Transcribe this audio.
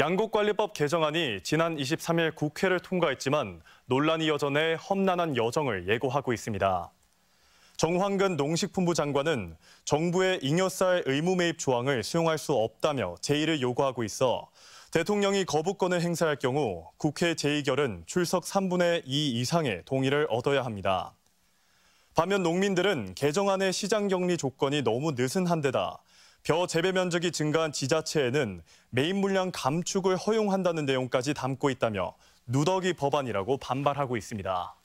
양곡관리법 개정안이 지난 23일 국회를 통과했지만 논란이 여전해 험난한 여정을 예고하고 있습니다. 정황근 농식품부 장관은 정부의 잉여살 의무 매입 조항을 수용할 수 없다며 제의를 요구하고 있어 대통령이 거부권을 행사할 경우 국회 재의결은 출석 3분의 2 이상의 동의를 얻어야 합니다. 반면 농민들은 개정안의 시장 격리 조건이 너무 느슨한 데다 벼 재배 면적이 증가한 지자체에는 메인 물량 감축을 허용한다는 내용까지 담고 있다며 누더기 법안이라고 반발하고 있습니다.